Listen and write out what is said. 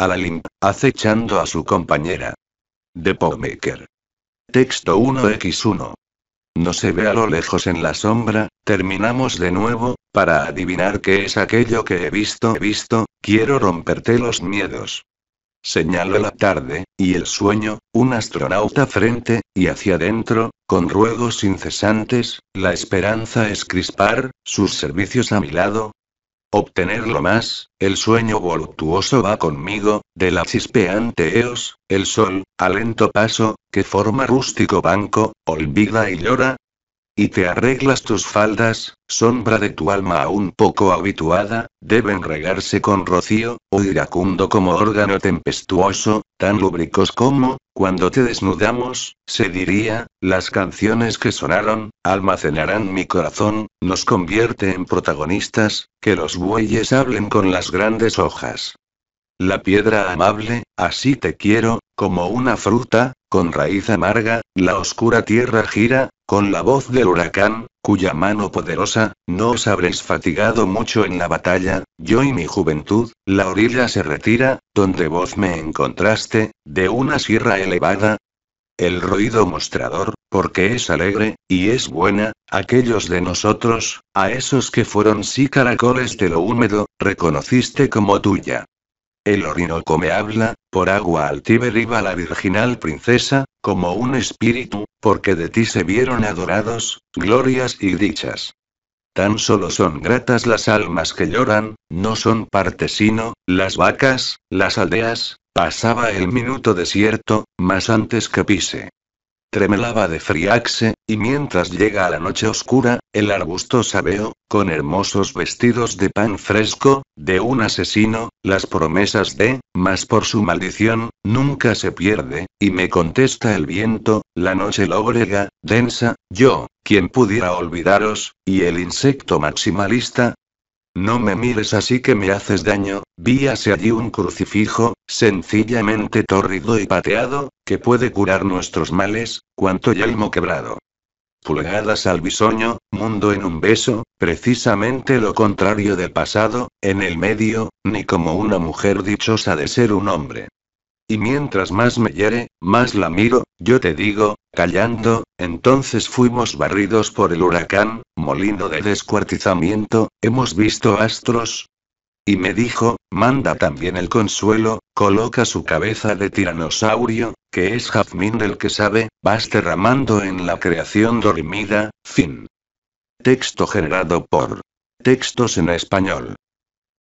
a la acechando a su compañera. De Pomaker. Texto 1x1. No se ve a lo lejos en la sombra, terminamos de nuevo, para adivinar qué es aquello que he visto, he visto, quiero romperte los miedos. Señaló la tarde, y el sueño, un astronauta frente, y hacia adentro, con ruegos incesantes, la esperanza es crispar, sus servicios a mi lado, obtenerlo más, el sueño voluptuoso va conmigo, de la chispeante eos, el sol, a lento paso, que forma rústico banco, olvida y llora, y te arreglas tus faldas, sombra de tu alma aún poco habituada, deben regarse con rocío, o iracundo como órgano tempestuoso, tan lúbricos como, cuando te desnudamos, se diría, las canciones que sonaron, almacenarán mi corazón, nos convierte en protagonistas, que los bueyes hablen con las grandes hojas. La piedra amable, así te quiero, como una fruta, con raíz amarga, la oscura tierra gira, con la voz del huracán, cuya mano poderosa, no os habréis fatigado mucho en la batalla, yo y mi juventud, la orilla se retira, donde vos me encontraste, de una sierra elevada. El ruido mostrador, porque es alegre, y es buena, aquellos de nosotros, a esos que fueron sí caracoles de lo húmedo, reconociste como tuya. El Orinoco me habla, por agua altiva iba la virginal princesa, como un espíritu, porque de ti se vieron adorados, glorias y dichas. Tan solo son gratas las almas que lloran, no son parte sino, las vacas, las aldeas, pasaba el minuto desierto, más antes que pise tremelaba de friaxe, y mientras llega a la noche oscura, el arbusto sabeo, con hermosos vestidos de pan fresco, de un asesino, las promesas de, mas por su maldición, nunca se pierde, y me contesta el viento, la noche lóbrega, densa, yo, quien pudiera olvidaros, y el insecto maximalista, no me mires así que me haces daño, víase allí un crucifijo, sencillamente tórrido y pateado, que puede curar nuestros males, cuanto yelmo quebrado. Pulgadas al bisoño, mundo en un beso, precisamente lo contrario del pasado, en el medio, ni como una mujer dichosa de ser un hombre. Y mientras más me hiere, más la miro, yo te digo, callando, entonces fuimos barridos por el huracán, molino de descuartizamiento, hemos visto astros. Y me dijo, manda también el consuelo, coloca su cabeza de tiranosaurio, que es jazmín del que sabe, vas derramando en la creación dormida, fin. Texto generado por textos en español.